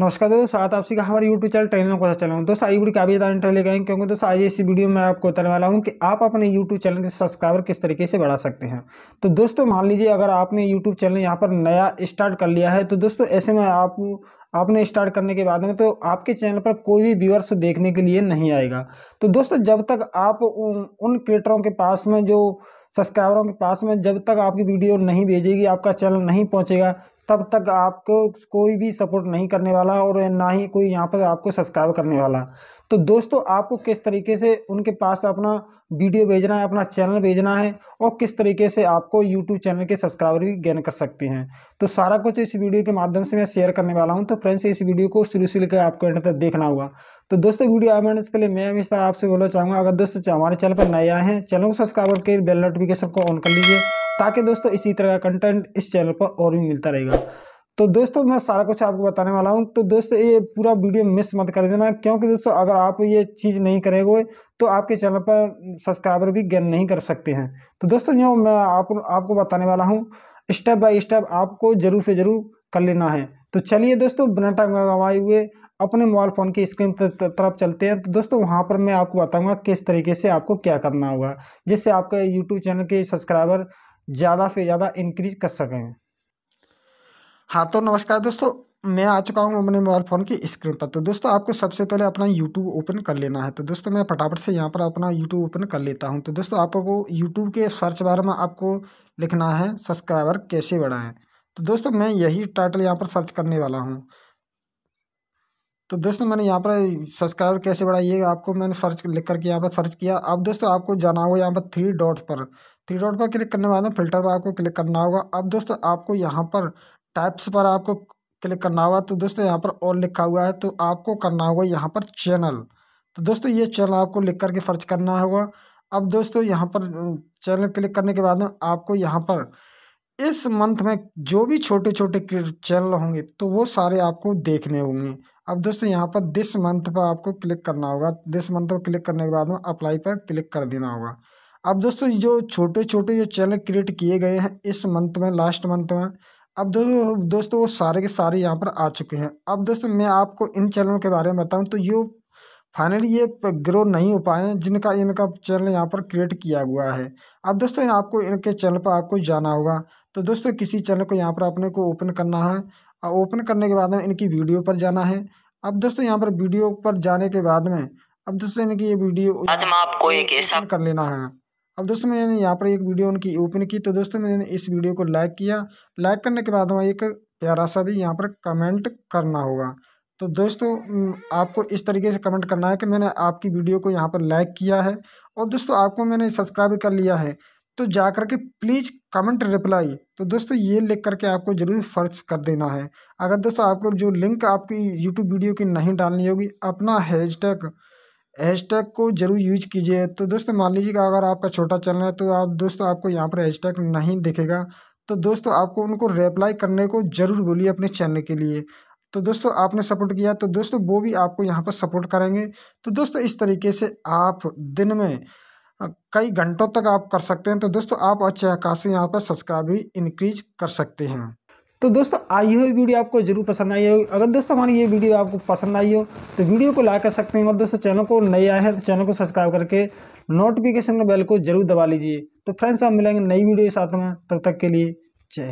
नमस्कार दोस्तों साथ आपसी का हमारे यूट्यूब चैनल ट्रेनर को चला हूँ दोस्तों आई वीडियो काफ़ी ज़्यादा इंटर ले गए क्योंकि दोस्तों आज इस वीडियो में आपको बताने वाला हूँ कि आप अपने यूट्यूब चैनल के सब्सक्राइबर किस तरीके से बढ़ा सकते हैं तो दोस्तों मान लीजिए अगर आपने यूट्यूब चैनल यहाँ पर नया स्टार्ट कर लिया है तो दोस्तों ऐसे में आप आपने स्टार्ट करने के बाद में तो आपके चैनल पर कोई भी व्यूअर्स देखने के लिए नहीं आएगा तो दोस्तों जब तक आप उन क्रिएटरों के पास में जो सब्सक्राइबरों के पास में जब तक आपकी वीडियो नहीं भेजेगी आपका चैनल नहीं पहुंचेगा तब तक आपको कोई भी सपोर्ट नहीं करने वाला और ना ही कोई यहाँ पर आपको सब्सक्राइब करने वाला तो दोस्तों आपको किस तरीके से उनके पास अपना वीडियो भेजना है अपना चैनल भेजना है और किस तरीके से आपको यूट्यूब चैनल के सब्सक्राइबर भी गेन कर सकते हैं तो सारा कुछ इस वीडियो के माध्यम से मैं शेयर करने वाला हूं तो फ्रेंड्स इस वीडियो को शुरू से लेकर आपको एंड तक देखना होगा तो दोस्तों वीडियो आने से पहले मैं तरह आपसे बोलना चाहूँगा अगर दोस्तों हमारे चैनल पर नए आए हैं चैनल को सब्सक्राइब करके बेल नोटिफिकेशन को ऑन कर लीजिए ताकि दोस्तों इसी तरह का कंटेंट इस चैनल पर और भी मिलता रहेगा तो दोस्तों मैं सारा कुछ आपको बताने वाला हूँ तो दोस्तों ये पूरा वीडियो मिस मत कर देना क्योंकि दोस्तों अगर आप ये चीज़ नहीं करेंगे तो आपके चैनल पर सब्सक्राइबर भी गेन नहीं कर सकते हैं तो दोस्तों जो मैं आप, आपको बताने वाला हूँ स्टेप बाय स्टेप आपको ज़रूर से ज़रूर कर लेना है तो चलिए दोस्तों बनाटा गंवाए हुए अपने मोबाइल फ़ोन की स्क्रीन तरफ चलते हैं तो दोस्तों वहाँ पर मैं आपको बताऊँगा किस तरीके से आपको क्या करना होगा जिससे आपका यूट्यूब चैनल के सब्सक्राइबर ज़्यादा से ज़्यादा इंक्रीज कर सकें हाँ तो नमस्कार दोस्तों मैं आ चुका हूँ अपने मोबाइल फ़ोन की स्क्रीन पर तो दोस्तों आपको सबसे पहले अपना यूट्यूब ओपन कर लेना है तो दोस्तों मैं फटाफट से यहाँ पर अपना यूट्यूब ओपन कर लेता हूँ तो दोस्तों आपको यूट्यूब के सर्च बार में आपको लिखना है सब्सक्राइबर कैसे बढ़ाएं तो दोस्तों मैं यही टाइटल यहाँ पर सर्च करने वाला हूँ तो दोस्तों मैंने यहाँ पर सब्सक्राइबर कैसे बढ़ाई है आपको मैंने सर्च लिख करके यहाँ पर सर्च किया अब दोस्तों आपको जाना होगा यहाँ पर थ्री डॉट पर थ्री डॉट पर क्लिक करने बाद में फिल्टर पर आपको क्लिक करना होगा अब दोस्तों आपको यहाँ पर टाइप्स पर आपको क्लिक करना होगा तो दोस्तों यहाँ पर और लिखा हुआ है तो आपको करना होगा यहाँ पर चैनल तो दोस्तों ये चैनल आपको लिख करके सर्च करना होगा अब दोस्तों यहाँ पर चैनल क्लिक करने के बाद में आपको यहाँ पर इस मंथ में जो भी छोटे छोटे चैनल होंगे तो वो सारे आपको देखने होंगे अब दोस्तों यहाँ पर दिस मंथ पर आपको क्लिक करना होगा दिस मंथ पर क्लिक करने के बाद में अप्लाई पर क्लिक कर देना होगा अब दोस्तों जो छोटे छोटे जो चैनल क्रिएट किए गए हैं इस मंथ में लास्ट मंथ में अब दोस्तों दोस्तों वो सारे के सारे यहाँ पर आ चुके हैं अब दोस्तों मैं आपको इन चैनलों के बारे में बताऊँ तो ये फाइनली ये ग्रो नहीं हो पाए जिनका इनका चैनल यहाँ पर क्रिएट किया हुआ है अब दोस्तों आपको इनके चैनल पर आपको जाना होगा तो दोस्तों किसी चैनल को यहाँ पर अपने को ओपन करना है और ओपन करने के बाद में इनकी वीडियो पर जाना है अब दोस्तों यहाँ पर वीडियो पर जाने के बाद में अब दोस्तों इनकी ये वीडियो आज आपको एक ऐसा कर लेना है अब दोस्तों मैंने यहाँ पर एक वीडियो उनकी ओपन की तो दोस्तों मैंने इस वीडियो को लाइक किया लाइक करने के बाद में एक प्यारा सा भी यहाँ पर कमेंट करना होगा तो दोस्तों आपको इस तरीके से कमेंट करना है कि मैंने आपकी वीडियो को यहाँ पर लाइक किया है और दोस्तों आपको मैंने सब्सक्राइब कर लिया है तो जा कर के प्लीज़ कमेंट रिप्लाई तो दोस्तों ये लिख करके आपको ज़रूर फर्ज कर देना है अगर दोस्तों आपको जो लिंक आपकी यूट्यूब वीडियो की नहीं डालनी होगी अपना हैशटैग हैशटैग को जरूर यूज कीजिए तो दोस्तों मान लीजिए कि अगर आपका छोटा चैनल है तो आप दोस्तों आपको यहाँ पर हैशटैग नहीं दिखेगा तो दोस्तों आपको उनको रिप्लाई करने को ज़रूर बोलिए अपने चैनल के लिए तो दोस्तों आपने सपोर्ट किया तो दोस्तों वो भी आपको यहाँ पर सपोर्ट करेंगे तो दोस्तों इस तरीके से आप दिन में कई घंटों तक आप कर सकते हैं तो दोस्तों आप अच्छे से यहाँ पर सब्सक्राइब भी इनक्रीज कर सकते हैं तो दोस्तों आई हो वीडियो आपको जरूर पसंद आई होगी अगर दोस्तों हमारी ये वीडियो आपको पसंद आई हो तो वीडियो को लाइक कर सकते हैं और दोस्तों चैनल को नए आए हैं तो चैनल को सब्सक्राइब करके नोटिफिकेशन बेल को जरूर दबा लीजिए तो फ्रेंड्स आप मिलेंगे नई वीडियो के साथ में तब तक के लिए जय